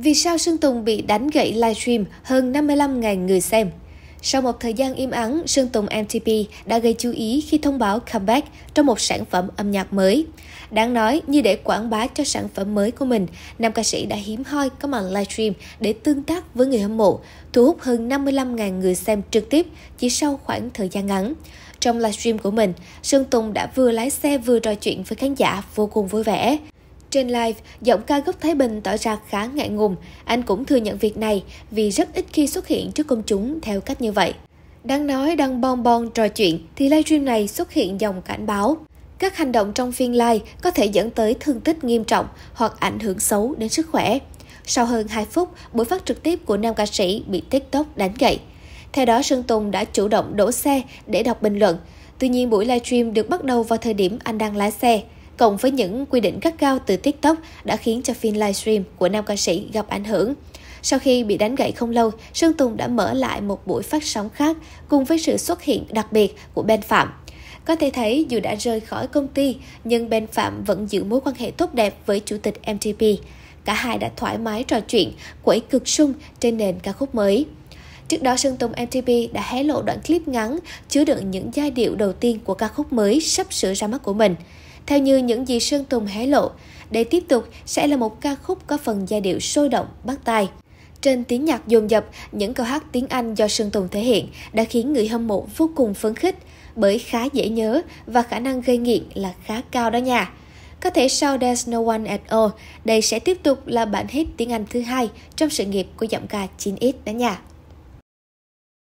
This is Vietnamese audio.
Vì sao Sơn Tùng bị đánh gãy livestream hơn 55.000 người xem? Sau một thời gian im ắng, Sơn Tùng MTP đã gây chú ý khi thông báo comeback trong một sản phẩm âm nhạc mới. Đáng nói, như để quảng bá cho sản phẩm mới của mình, nam ca sĩ đã hiếm hoi có màn livestream để tương tác với người hâm mộ, thu hút hơn 55.000 người xem trực tiếp chỉ sau khoảng thời gian ngắn. Trong livestream của mình, Sơn Tùng đã vừa lái xe vừa trò chuyện với khán giả vô cùng vui vẻ. Trên live, giọng ca gốc Thái Bình tỏ ra khá ngại ngùng, anh cũng thừa nhận việc này vì rất ít khi xuất hiện trước công chúng theo cách như vậy. Đang nói đang bon bon trò chuyện thì livestream này xuất hiện dòng cảnh báo. Các hành động trong phiên live có thể dẫn tới thương tích nghiêm trọng hoặc ảnh hưởng xấu đến sức khỏe. Sau hơn 2 phút, buổi phát trực tiếp của nam ca sĩ bị TikTok đánh gậy. Theo đó, Sơn Tùng đã chủ động đổ xe để đọc bình luận. Tuy nhiên, buổi livestream được bắt đầu vào thời điểm anh đang lái xe cộng với những quy định gắt gao từ TikTok đã khiến cho phiên livestream của nam ca sĩ gặp ảnh hưởng. Sau khi bị đánh gậy không lâu, Sơn Tùng đã mở lại một buổi phát sóng khác cùng với sự xuất hiện đặc biệt của Ben Phạm. Có thể thấy dù đã rời khỏi công ty, nhưng Ben Phạm vẫn giữ mối quan hệ tốt đẹp với chủ tịch MTP. Cả hai đã thoải mái trò chuyện, quẩy cực sung trên nền ca khúc mới. Trước đó, Sơn Tùng MTP đã hé lộ đoạn clip ngắn chứa đựng những giai điệu đầu tiên của ca khúc mới sắp sửa ra mắt của mình. Theo như những gì Sơn Tùng hé lộ, để tiếp tục sẽ là một ca khúc có phần giai điệu sôi động, bắt tai. Trên tiếng nhạc dồn dập, những câu hát tiếng Anh do Sơn Tùng thể hiện đã khiến người hâm mộ vô cùng phấn khích bởi khá dễ nhớ và khả năng gây nghiện là khá cao đó nha. Có thể sau There's No One At All, đây sẽ tiếp tục là bản hit tiếng Anh thứ hai trong sự nghiệp của giọng ca 9X đó nha.